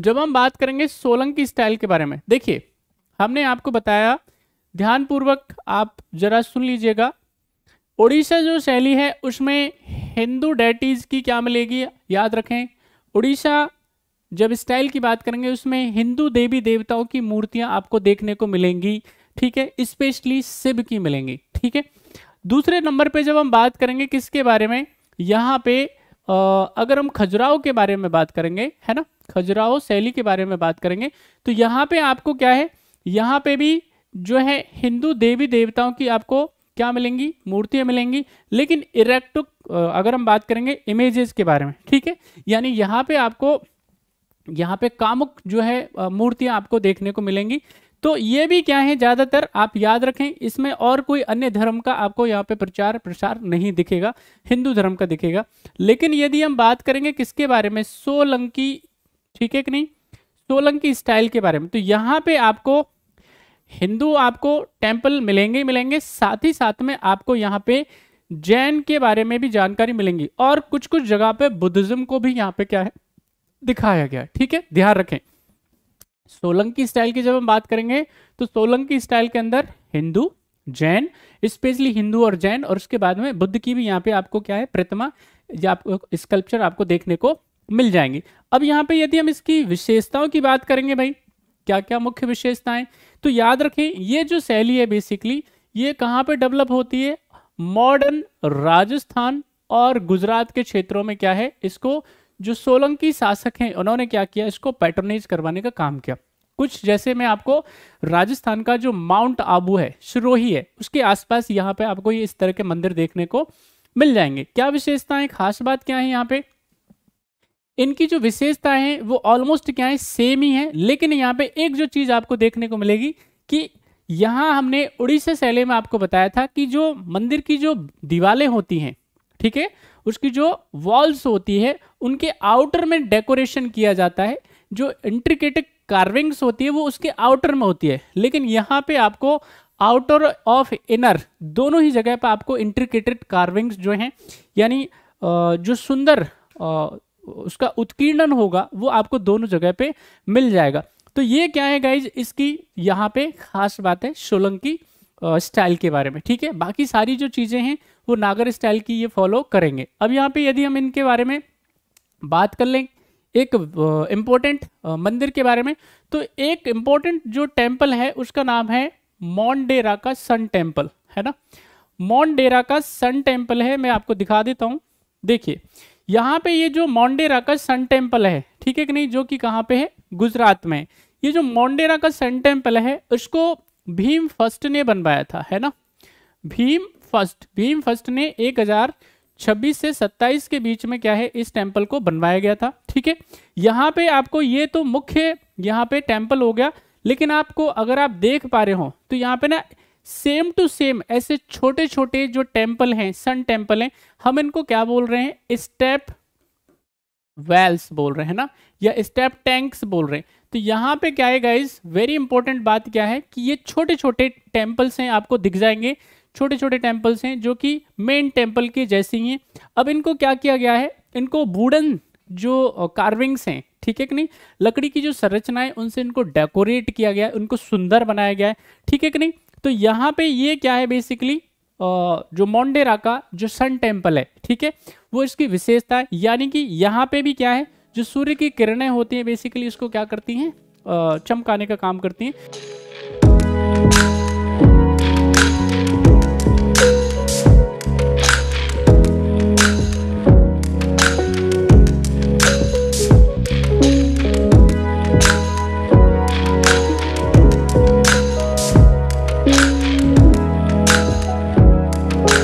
जब हम बात करेंगे सोलंकी स्टाइल के बारे में देखिए हमने आपको बताया ध्यानपूर्वक आप जरा सुन लीजिएगा उड़ीसा जो शैली है उसमें हिंदू डेटीज़ की क्या मिलेगी याद रखें उड़ीसा जब स्टाइल की बात करेंगे उसमें हिंदू देवी देवताओं की मूर्तियां आपको देखने को मिलेंगी ठीक है स्पेशली शिव की मिलेंगी ठीक है दूसरे नंबर पे जब हम बात करेंगे किसके बारे में यहाँ पे आ, अगर हम खजुराहो के बारे में बात करेंगे है ना खजुराहो शैली के बारे में बात करेंगे तो यहाँ पे आपको क्या है यहाँ पे भी जो है हिंदू देवी देवताओं की आपको क्या मिलेंगी मूर्तियाँ मिलेंगी लेकिन इरेक्टो अगर हम बात करेंगे इमेजेस के बारे में ठीक है यानी यहाँ पे आपको यहाँ पे कामुक जो है मूर्तियाँ आपको देखने को मिलेंगी तो ये भी क्या है ज़्यादातर आप याद रखें इसमें और कोई अन्य धर्म का आपको यहाँ पे प्रचार प्रसार नहीं दिखेगा हिंदू धर्म का दिखेगा लेकिन यदि हम बात करेंगे किसके बारे में सोलंकी ठीक है कि नहीं सोलंकी स्टाइल के बारे में तो यहाँ पे आपको हिंदू आपको टेम्पल मिलेंगे ही मिलेंगे साथ ही साथ में आपको यहाँ पे जैन के बारे में भी जानकारी मिलेंगी और कुछ कुछ जगह पे बुद्धिज्म को भी यहाँ पे क्या है दिखाया गया ठीक है ध्यान रखें सोलंकी स्टाइल की जब हम बात करेंगे तो सोलंकी स्टाइल के अंदर हिंदू जैन स्पेशली हिंदू और जैन और उसके बाद में बुद्ध की भी यहाँ पे आपको क्या है प्रतिमा या आपको स्कल्पचर आपको देखने को मिल जाएंगी अब यहाँ पे यदि हम इसकी विशेषताओं की बात करेंगे भाई क्या क्या मुख्य विशेषताएं तो याद रखें ये जो शैली है बेसिकली ये कहाँ पे डेवलप होती है मॉडर्न राजस्थान और गुजरात के क्षेत्रों में क्या है इसको जो सोलंकी शासक हैं उन्होंने क्या किया इसको पैटर्नाइज करवाने का काम किया कुछ जैसे मैं आपको राजस्थान का जो माउंट आबू है सिरोही है उसके आसपास यहाँ पे आपको ये इस तरह के मंदिर देखने को मिल जाएंगे क्या विशेषताएं खास बात क्या है यहाँ पे इनकी जो विशेषता है वो ऑलमोस्ट क्या है सेम ही है लेकिन यहाँ पे एक जो चीज़ आपको देखने को मिलेगी कि यहाँ हमने उड़ीसा शैली में आपको बताया था कि जो मंदिर की जो दीवारें होती हैं ठीक है उसकी जो वॉल्स होती है उनके आउटर में डेकोरेशन किया जाता है जो इंट्रिकेट कार्विंग्स होती है वो उसके आउटर में होती है लेकिन यहाँ पे आपको आउटर ऑफ इनर दोनों ही जगह पर आपको इंट्रिकेटेड कार्विंग्स जो हैं यानी जो सुंदर उसका उत्कीर्णन होगा वो आपको दोनों जगह पे मिल जाएगा तो ये क्या है गाइज इसकी यहाँ पे खास बात है सोलंकी स्टाइल के बारे में ठीक है बाकी सारी जो चीज़ें हैं वो नागर स्टाइल की ये फॉलो करेंगे अब यहाँ पे यदि हम इनके बारे में बात कर लें एक इम्पोर्टेंट मंदिर के बारे में तो एक इम्पोर्टेंट जो टेम्पल है उसका नाम है मॉन्डेरा का सन टेम्पल है ना मॉन्डेरा का सन टेम्पल है मैं आपको दिखा देता हूँ देखिए यहाँ पे ये जो मोंडेरा का सन टेम्पल है ठीक है कि नहीं जो कि कहाँ पे है गुजरात में ये जो मोन्डेरा का सन टेम्पल है उसको भीम फर्स्ट ने बनवाया था है ना भीम फर्स्ट भीम फर्स्ट ने 1026 से 27 के बीच में क्या है इस टेम्पल को बनवाया गया था ठीक है यहाँ पे आपको ये तो मुख्य यहाँ पे टेम्पल हो गया लेकिन आपको अगर आप देख पा रहे हो तो यहाँ पे ना सेम टू सेम ऐसे छोटे छोटे जो टेम्पल हैं सन टेम्पल हैं हम इनको क्या बोल रहे हैं स्टेप वेल्स बोल रहे हैं ना या स्टेप टैंक्स बोल रहे हैं तो यहाँ पे क्या है गाइज वेरी इंपॉर्टेंट बात क्या है कि ये छोटे छोटे टेम्पल्स हैं आपको दिख जाएंगे छोटे छोटे टेम्पल्स हैं जो कि मेन टेम्पल के जैसे ही हैं अब इनको क्या किया गया है इनको वुडन जो कार्विंग्स हैं ठीक है कि नहीं लकड़ी की जो संरचनाएं उनसे इनको डेकोरेट किया गया है उनको सुंदर बनाया गया है ठीक है कि नहीं तो यहाँ पे ये क्या है बेसिकली जो मोन्डेरा का जो सन टेम्पल है ठीक है वो इसकी विशेषता है यानी कि यहाँ पे भी क्या है जो सूर्य की किरणें होती हैं बेसिकली इसको क्या करती हैं चमकाने का काम करती हैं